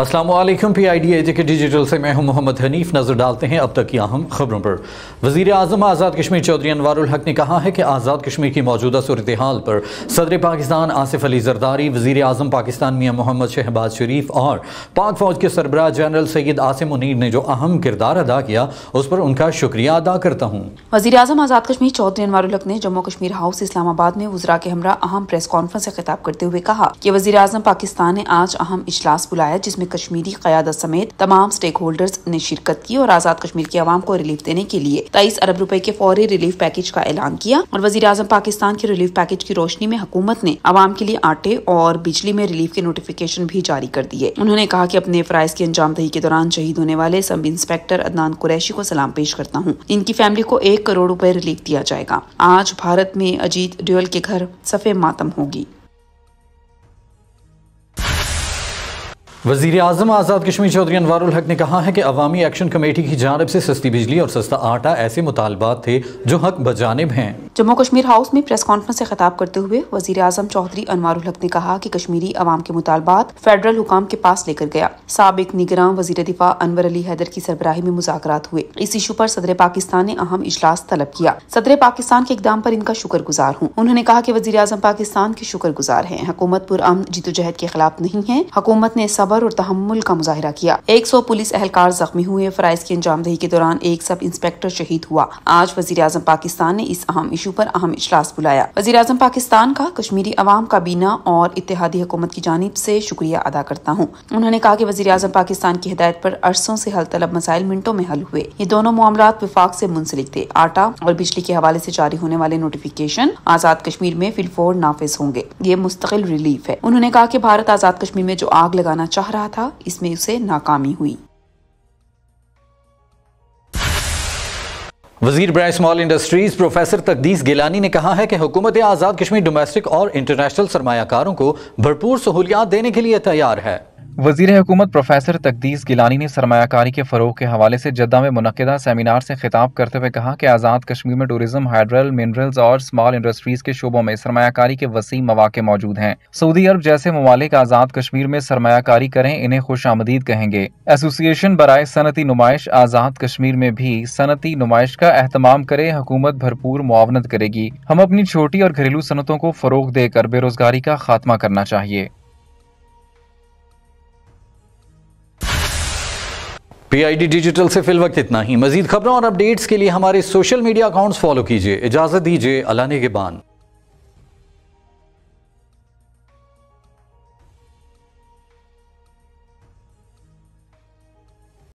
Aslam P I D AJ K digital से मैं हूं मोहम्मद हनीफ नज़र डालते हैं अब तक की अहम खबरों पर वजीर अजम आज़ाद कश्मीर चौधरी अनवर हक ने कहा है कि आज़ाद कश्मीर की मौजूदा सूरत हाल पर सदर पाकिस्तान आसिफ अली जरदारी वजीर अजम पाकिस्तान मियाँ मोहम्मद शहबाज शरीफ और पाक फ़ौज के सरबराह जनरल सैद आसिम मुनीर ने जो अहम किरदार अदा किया उस पर उनका शुक्रिया अदा करता हूँ वजी अजम आज़ाद कश्मीर चौधरी अनवर हक ने जम्मू कश्मीर हाउस इस्लामाबाद में वजरा के हमरा अहम प्रेस कॉन्फ्रेंस से खिताब करते हुए कहा कि वजी अजम पाकिस्तान ने आज अहम इजलास बुलाया जिसमें कश्मीरी क्यादत समेत तमाम स्टेक होल्डर्स ने शिरकत की और आजाद कश्मीर की आवाम को रिलीफ देने के लिए तेईस अरब रूपए के फौरी रिलीफ पैकेज का ऐलान किया और वजी अजम पाकिस्तान के रिलीफ पैकेज की रोशनी में हुकूमत ने आवाम के लिए आटे और बिजली में रिलीफ के नोटिफिकेशन भी जारी कर दिए उन्होंने कहा की अपने फ्राइज की अंजाम दही के दौरान शहीद होने वाले सब इंस्पेक्टर अदनान कुरैशी को सलाम पेश करता हूँ इनकी फैमिली को एक करोड़ रूपए रिलीफ दिया जाएगा आज भारत में अजीत ड्योल के घर सफे मातम होगी वजीर अजम आज़ाद कश्मीर चौधरी अनवर उलहक ने कहा है कि अवामी एक्शन कमेटी की जानब से सस्ती बिजली और सस्ता आटा ऐसे मुतालबात थे जो हक बजानब हैं जम्मू कश्मीर हाउस में प्रेस कॉन्फ्रेंस से खताब करते हुए वजीर अजम चौधरी अनवर हक ने कहा कि कश्मीरी अवाम के मुतालबात फेडरल हुकाम के पास लेकर गया सबक निगरान वजी दिफा अनवर अली हैदर की सरबराही में मुजाकर हुए इस इशू आरोप सदर पाकिस्तान ने अहम इजलास तलब किया सदर पाकिस्तान के इकदाम आरोप इनका शुक्र गुजार हूँ उन्होंने कहा की वजी अजम पाकिस्तान के शुक्र गुजार है हुकूमत पुरम जदोजहद के खिलाफ नहीं है ने सब सबर और तहमुल का मुजाहरा किया एक सौ पुलिस एहलकार जख्मी हुए फ़राइज की अंजामदेही के दौरान एक सब इंस्पेक्टर शहीद हुआ आज वजी अजम पाकिस्तान ने इस अहम इशू आरोप अहम इजलास बुलाया वजी अजम पाकिस्तान का कश्मीरी अवाम काबीना और इतिहादी हुकूमत की जानब ऐसी शुक्रिया अदा करता हूँ उन्होंने कहा की वजी अजम पाकिस्तान की हिदायत आरोप अरसों ऐसी हल तलब मसाइल मिनटों में हल हुए ये दोनों मामला विफाक ऐसी मुंसलिक थे आटा और बिजली के हवाले ऐसी जारी होने वाले नोटिफिकेशन आजाद कश्मीर में फिलफोर नाफिज होंगे ये मुस्तकिल रिलीफ है उन्होंने कहा की भारत आजाद कश्मीर में जो आग लगाना चाहिए चाह रहा था इसमें उसे नाकामी हुई वजीर ब्राइ small industries professor Taqdees Gilani ने कहा है कि हुकूमत आज़ाद कश्मीर डोमेस्टिक और इंटरनेशनल सरमाकारों को भरपूर सहूलियात देने के लिए तैयार है वजीर हुकूमत प्रोफेसर तकदीस गिलानी ने सरमाकारी के फ़रोग के हवाले से जद्दा में मनदा सेमिनार से खिताब करते हुए कहा कि आज़ाद कश्मीर में टूरिज्म हाइड्रल मिनरल्स और स्मॉल इंडस्ट्रीज़ के शोबों में सरमाकारी के वसी मौाक़े मौजूद हैं सऊदी अरब जैसे ममालिक आज़ाद कश्मीर में सरमाकारी करें इन्हें खुश आमदीद कहेंगे एसोसिएशन बरए सनती नुमाइश आज़ाद कश्मीर में भी सनती नुमाइश का अहतमाम करे हुकूमत भरपूर मुआवनत करेगी हम अपनी छोटी और घरेलू सनतों को फ़रोग देकर बेरोजगारी का खात्मा करना चाहिए डी डिजिटल से फिल वक्त इतना ही मजीद खबरों और अपडेट्स के लिए हमारे सोशल मीडिया अकाउंट्स फॉलो कीजिए इजाजत दीजिए अलाने के बान